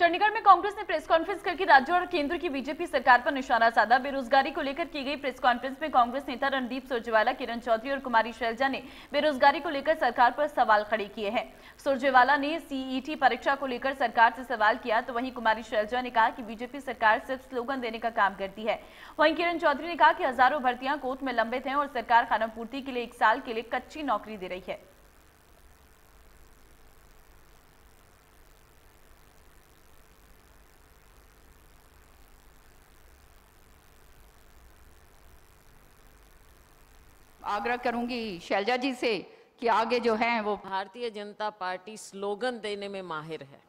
चंडीगढ़ में कांग्रेस ने press conference करके राज्य और केंद्र की बीजेपी सरकार पर निशाना साधा बेरोजगारी को लेकर की गई प्रेस कॉन्फ्रेंस में कांग्रेस नेता रणदीप सुरजेवाला किरण चौधरी और कुमारी शैलजा ने बेरोजगारी को लेकर सरकार पर सवाल खड़े किए हैं सुरजेवाला ने सीईटी परीक्षा को लेकर सरकार से सवाल किया तो वहीं कुमारी शैलजा ने कहा कि बीजेपी सरकार सिर्फ स्लोगन देने का काम करती है वहीं किरण चौधरी ने कहा कि हजारों भर्तियां कोर्ट में लंबित हैं और सरकार खाना पूर्ति के लिए एक साल के लिए कच्ची नौकरी दे रही है आग्रह करूंगी शैलजा जी से कि आगे जो है वो भारतीय जनता पार्टी स्लोगन देने में माहिर है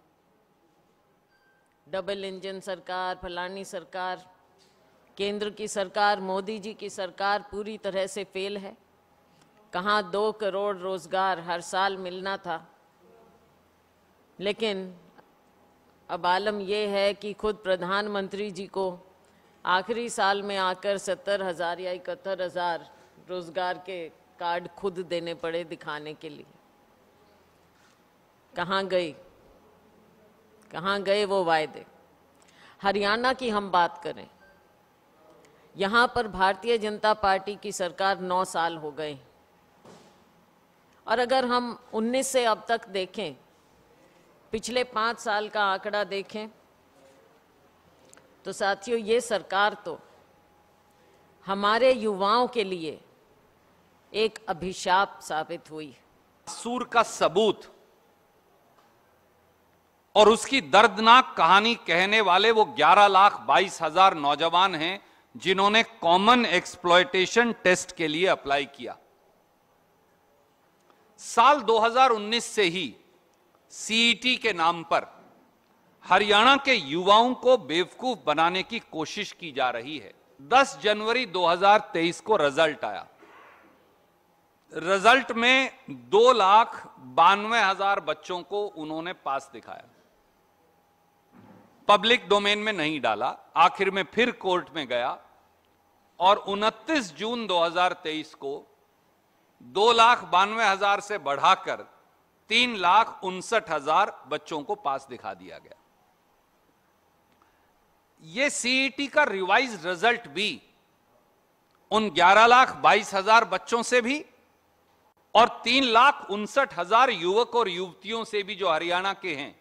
डबल इंजन सरकार फलानी सरकार केंद्र की सरकार मोदी जी की सरकार पूरी तरह से फेल है कहाँ दो करोड़ रोजगार हर साल मिलना था लेकिन अब आलम यह है कि खुद प्रधानमंत्री जी को आखिरी साल में आकर सत्तर हज़ार या इकहत्तर हज़ार रोज़गार के कार्ड खुद देने पड़े दिखाने के लिए कहाँ गई कहाँ गए वो वायदे हरियाणा की हम बात करें यहाँ पर भारतीय जनता पार्टी की सरकार नौ साल हो गए और अगर हम 19 से अब तक देखें पिछले पाँच साल का आंकड़ा देखें तो साथियों ये सरकार तो हमारे युवाओं के लिए एक अभिशाप साबित हुई सूर का सबूत और उसकी दर्दनाक कहानी कहने वाले वो ग्यारह लाख बाईस हजार नौजवान हैं जिन्होंने कॉमन एक्सप्लॉयटेशन टेस्ट के लिए अप्लाई किया साल 2019 से ही सीईटी e के नाम पर हरियाणा के युवाओं को बेवकूफ बनाने की कोशिश की जा रही है 10 जनवरी 2023 को रिजल्ट आया रिजल्ट में दो लाख बानवे हजार बच्चों को उन्होंने पास दिखाया पब्लिक डोमेन में नहीं डाला आखिर में फिर कोर्ट में गया और 29 जून 2023 को दो लाख बानवे हजार से बढ़ाकर तीन लाख उनसठ हजार बच्चों को पास दिखा दिया गया यह सीईटी e का रिवाइज रिजल्ट भी उन ग्यारह लाख बाईस हजार बच्चों से भी और तीन लाख उनसठ हजार युवक और युवतियों से भी जो हरियाणा के हैं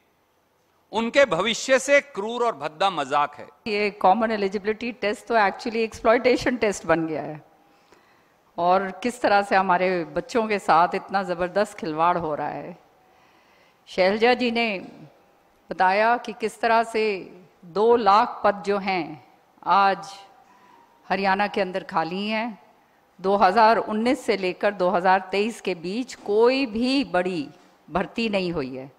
उनके भविष्य से क्रूर और भद्दा मजाक है ये कॉमन एलिजिबिलिटी टेस्ट तो एक्चुअली एक्सप्लॉयटेशन टेस्ट बन गया है और किस तरह से हमारे बच्चों के साथ इतना ज़बरदस्त खिलवाड़ हो रहा है शैलजा जी ने बताया कि किस तरह से दो लाख पद जो हैं आज हरियाणा के अंदर खाली हैं 2019 से लेकर 2023 के बीच कोई भी बड़ी भर्ती नहीं हुई है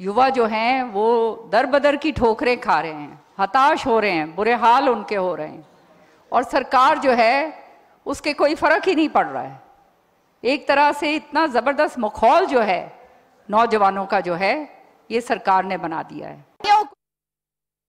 युवा जो हैं वो दर बदर की ठोकरें खा रहे हैं हताश हो रहे हैं बुरे हाल उनके हो रहे हैं और सरकार जो है उसके कोई फर्क ही नहीं पड़ रहा है एक तरह से इतना ज़बरदस्त मखौल जो है नौजवानों का जो है ये सरकार ने बना दिया है